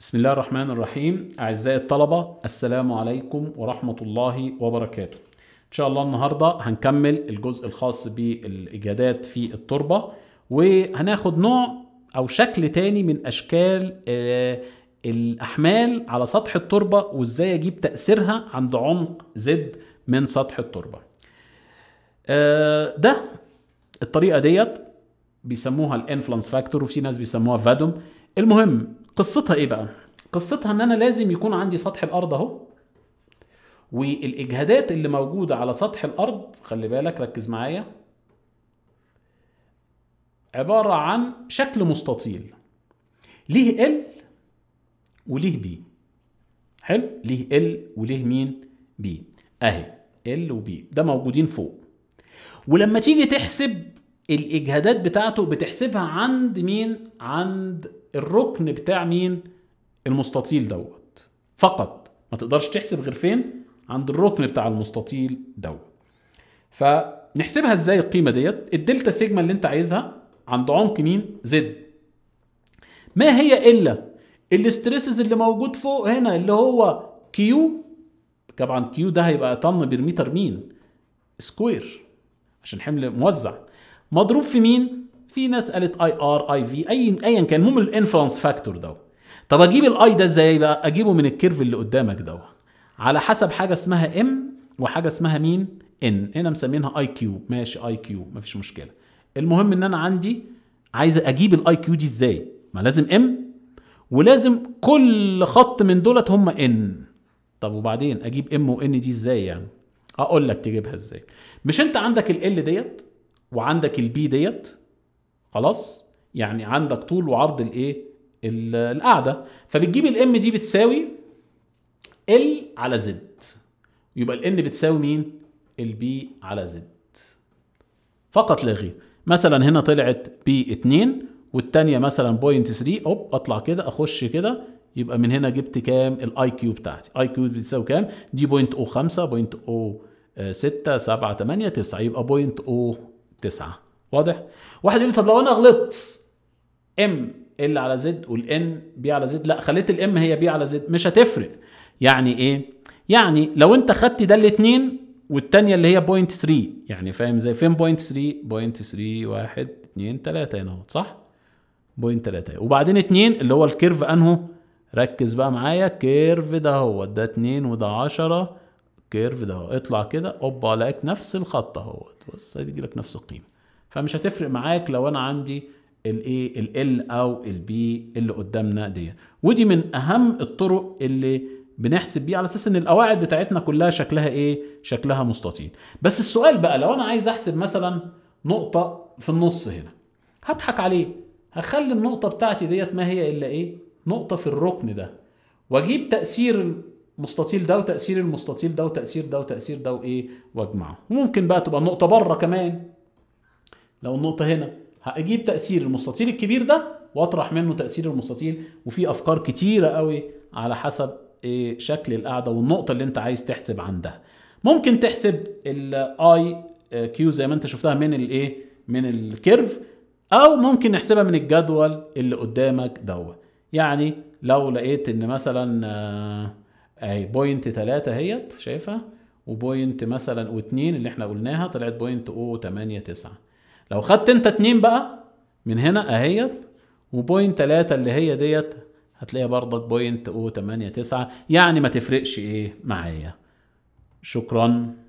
بسم الله الرحمن الرحيم أعزائي الطلبة السلام عليكم ورحمة الله وبركاته إن شاء الله النهاردة هنكمل الجزء الخاص بالإجادات في التربة وهناخد نوع أو شكل تاني من أشكال آه، الأحمال على سطح التربة وإزاي أجيب تأثيرها عند عمق زد من سطح التربة آه، ده الطريقة ديت بيسموها الانفلانس فاكتور وفي ناس بيسموها فادوم المهم قصتها ايه بقى قصتها ان انا لازم يكون عندي سطح الارض اهو والاجهادات اللي موجوده على سطح الارض خلي بالك ركز معايا عباره عن شكل مستطيل ليه ال وليه بي حلو ليه ال وليه مين بي اهي ال وبي ده موجودين فوق ولما تيجي تحسب الاجهادات بتاعته بتحسبها عند مين عند الركن بتاع مين المستطيل دوت فقط ما تقدرش تحسب غير فين عند الركن بتاع المستطيل دوت فنحسبها ازاي القيمه ديت الدلتا سيجما اللي انت عايزها عند عمق مين زد ما هي الا الاستريسز اللي موجود فوق هنا اللي هو كيو طبعا كيو ده هيبقى طن برميتر مين سكوير عشان حمل موزع مضروب في مين في ناس قالت اي ار اي في اي ايا كان المهم الانفلونس فاكتور ده طب اجيب الاي ده ازاي بقى اجيبه من الكيرف اللي قدامك ده على حسب حاجه اسمها ام وحاجه اسمها مين ان هنا مسمينها اي كيو ماشي اي كيو مفيش مشكله المهم ان انا عندي عايز اجيب الاي كيو دي ازاي ما لازم ام ولازم كل خط من دولت هم ان طب وبعدين اجيب ام وان دي ازاي يعني اقول لك تجيبها ازاي مش انت عندك ال ال ديت وعندك البي ديت خلاص يعني عندك طول وعرض الايه القاعده فبتجيب الام دي بتساوي ال على زد يبقى الان بتساوي مين البي على زد فقط لا غير مثلا هنا طلعت بي 2 والثانيه مثلا بوينت 3 اوب اطلع كده اخش كده يبقى من هنا جبت كام الاي كيو بتاعتي اي كيو بتساوي كام دي بوينت او 5 بوينت او 6 7 8 9 يبقى بوينت او oh 9 واضح؟ واحد يقول لي طب لو انا غلطت ام ال على زد والان بي على زد لا خليت الام هي بي على زد مش هتفرق يعني ايه؟ يعني لو انت خدت ده الاثنين والثانيه اللي هي بوينت 3 يعني فاهم ازاي؟ فين بوينت 3 بوينت 3 1 2 3 هنا صح؟ بوينت 3 وبعدين 2 اللي هو الكيرف انهو ركز بقى معايا كيرف ده هو ده 2 وده 10 كيرف ده اطلع كده اوبا الاقيك نفس الخط اهو بس هيجي لك نفس القيمه فمش هتفرق معاك لو انا عندي الايه ال او البي اللي قدامنا دي ودي من اهم الطرق اللي بنحسب بيه على اساس ان القواعد بتاعتنا كلها شكلها ايه شكلها مستطيل بس السؤال بقى لو انا عايز احسب مثلا نقطه في النص هنا هضحك عليه هخلي النقطه بتاعتي ديت ما هي الا ايه نقطه في الركن ده واجيب تاثير مستطيل ده وتأثير المستطيل ده وتأثير ده وتأثير ده وإيه وأجمعه وممكن بقى تبقى النقطة بره كمان لو النقطة هنا هأجيب تأثير المستطيل الكبير ده وأطرح منه تأثير المستطيل وفي أفكار كتيرة قوي على حسب إيه شكل القاعدة والنقطة اللي أنت عايز تحسب عندها ممكن تحسب الـ I كيو زي ما أنت شفتها من الإيه من الكيرف أو ممكن نحسبها من الجدول اللي قدامك دوت يعني لو لقيت إن مثلا آه اهي بوينت 3 اهيت شايفها وبوينت مثلا و2 اللي احنا قلناها طلعت بوينت او 8 9 لو خدت انت 2 بقى من هنا اهيت وبوينت 3 اللي هي ديت هتلاقيها برضك بوينت او 8 9 يعني ما تفرقش ايه معايا شكرا